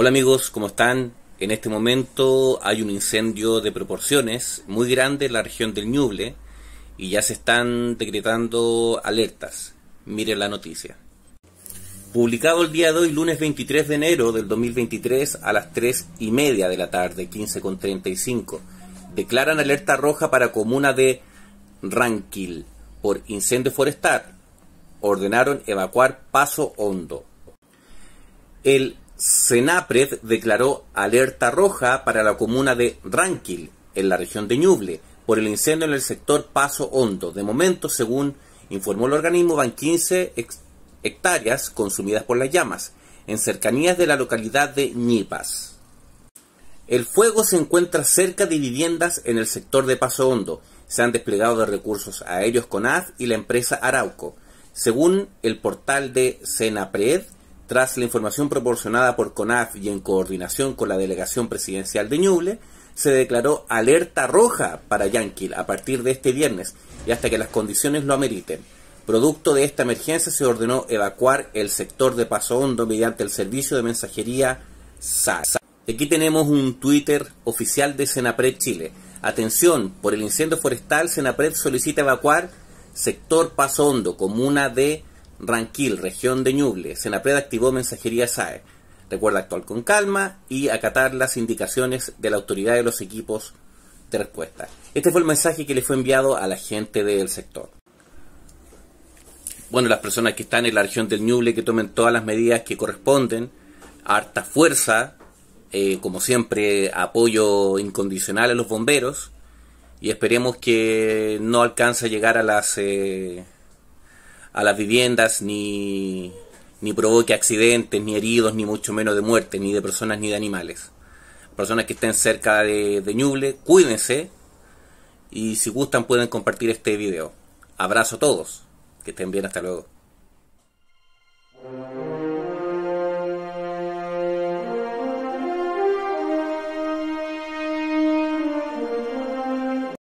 Hola amigos, ¿cómo están? En este momento hay un incendio de proporciones muy grande en la región del Ñuble y ya se están decretando alertas. Miren la noticia. Publicado el día de hoy, lunes 23 de enero del 2023 a las 3 y media de la tarde, 15.35, declaran alerta roja para comuna de Ranquil por incendio forestal. Ordenaron evacuar Paso Hondo. El Senapred declaró alerta roja para la comuna de Ranquil, en la región de Ñuble, por el incendio en el sector Paso Hondo. De momento, según informó el organismo, van 15 hectáreas consumidas por las llamas, en cercanías de la localidad de Ñipas. El fuego se encuentra cerca de viviendas en el sector de Paso Hondo. Se han desplegado de recursos aéreos CONAD y la empresa Arauco. Según el portal de Senapred, tras la información proporcionada por CONAF y en coordinación con la delegación presidencial de Ñuble, se declaró alerta roja para Yanquil a partir de este viernes y hasta que las condiciones lo ameriten. Producto de esta emergencia se ordenó evacuar el sector de Paso Hondo mediante el servicio de mensajería SASA. Aquí tenemos un Twitter oficial de Senapred Chile. Atención, por el incendio forestal, Senapred solicita evacuar sector Paso Hondo, comuna de Ranquil, región de Ñuble, Senapred activó mensajería SAE. Recuerda actuar con calma y acatar las indicaciones de la autoridad de los equipos de respuesta. Este fue el mensaje que le fue enviado a la gente del sector. Bueno, las personas que están en la región del Ñuble que tomen todas las medidas que corresponden, harta fuerza, eh, como siempre, apoyo incondicional a los bomberos y esperemos que no alcance a llegar a las... Eh, a las viviendas ni, ni provoque accidentes, ni heridos, ni mucho menos de muerte, ni de personas ni de animales. Personas que estén cerca de, de Ñuble, cuídense y si gustan pueden compartir este video. Abrazo a todos, que estén bien, hasta luego.